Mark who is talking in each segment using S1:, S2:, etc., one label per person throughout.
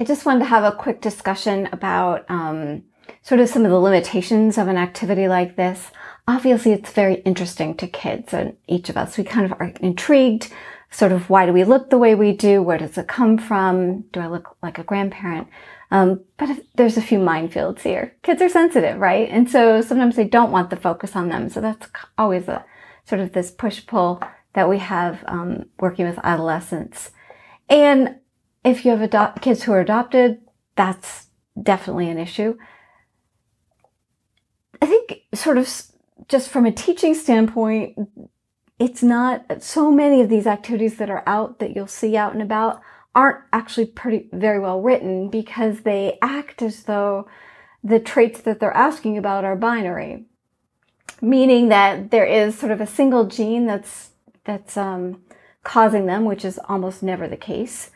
S1: I just wanted to have a quick discussion about um, sort of some of the limitations of an activity like this. Obviously, it's very interesting to kids and each of us. We kind of are intrigued, sort of why do we look the way we do? Where does it come from? Do I look like a grandparent? Um, but there's a few minefields here. Kids are sensitive, right? And so sometimes they don't want the focus on them. So that's always a sort of this push pull that we have um, working with adolescents. And if you have kids who are adopted, that's definitely an issue. I think, sort of, just from a teaching standpoint, it's not so many of these activities that are out that you'll see out and about aren't actually pretty very well written because they act as though the traits that they're asking about are binary, meaning that there is sort of a single gene that's that's um, causing them, which is almost never the case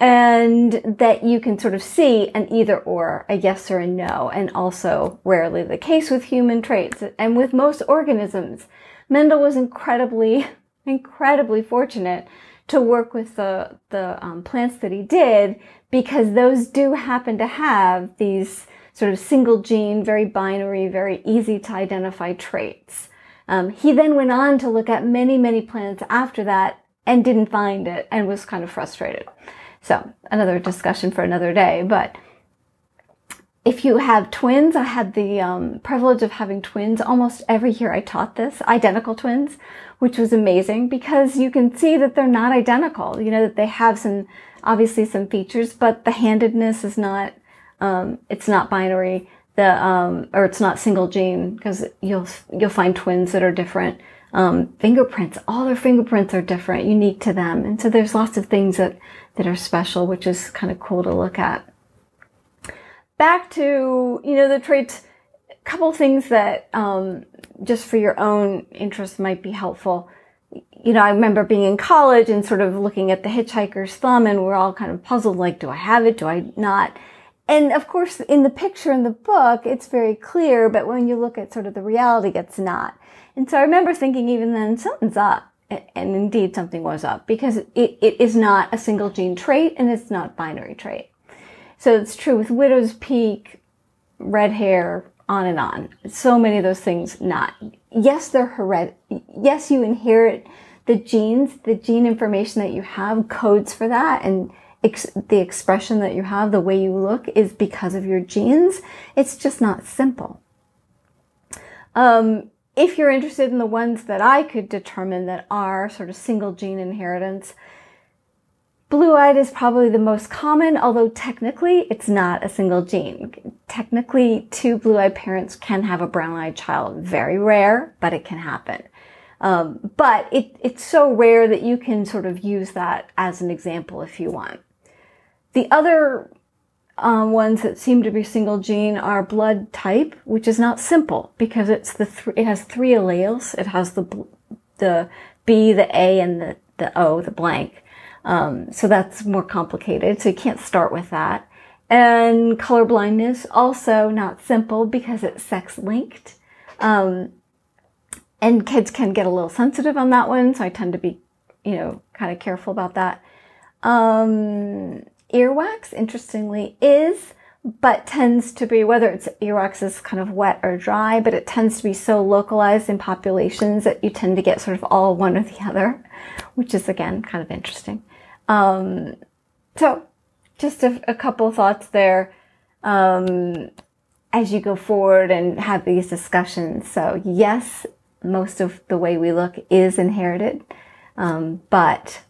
S1: and that you can sort of see an either or, a yes or a no, and also rarely the case with human traits and with most organisms. Mendel was incredibly, incredibly fortunate to work with the, the um, plants that he did because those do happen to have these sort of single gene, very binary, very easy to identify traits. Um, he then went on to look at many, many plants after that and didn't find it and was kind of frustrated. So, another discussion for another day, but if you have twins, I had the um, privilege of having twins almost every year I taught this, identical twins, which was amazing because you can see that they're not identical. You know, that they have some, obviously some features, but the handedness is not, um, it's not binary, the, um, or it's not single gene because you'll, you'll find twins that are different um, fingerprints. All their fingerprints are different, unique to them. And so there's lots of things that, that are special, which is kind of cool to look at. Back to, you know, the traits, a couple things that um, just for your own interest might be helpful. You know, I remember being in college and sort of looking at the hitchhiker's thumb and we're all kind of puzzled, like, do I have it? Do I not? and of course, in the picture in the book, it's very clear, but when you look at sort of the reality, it's not. And so I remember thinking even then, something's up. And indeed, something was up because it, it is not a single gene trait and it's not binary trait. So it's true with widow's peak, red hair, on and on. So many of those things not. Yes, they're hered. Yes, you inherit the genes, the gene information that you have codes for that and ex- the expression that you have, the way you look is because of your genes. It's just not simple. Um, if you're interested in the ones that I could determine that are sort of single gene inheritance, blue eyed is probably the most common, although technically it's not a single gene. Technically, two blue eyed parents can have a brown eyed child. Very rare, but it can happen. Um, but it, it's so rare that you can sort of use that as an example if you want. The other um, ones that seem to be single gene are blood type, which is not simple because it's the th- it has three alleles. It has the bl- the B, the A, and the the O, the blank. Um, so that's more complicated. So you can't start with that. And colorblindness also not simple because it's sex linked. Um, and kids can get a little sensitive on that one, so I tend to be, you know, kind of careful about that. Um, Earwax, interestingly, is, but tends to be, whether it's earwax is kind of wet or dry, but it tends to be so localized in populations that you tend to get sort of all one or the other, which is again kind of interesting. Um, so just a, a, couple thoughts there. Um, as you go forward and have these discussions. So yes, most of the way we look is inherited, um, but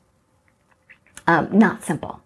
S1: um, not simple.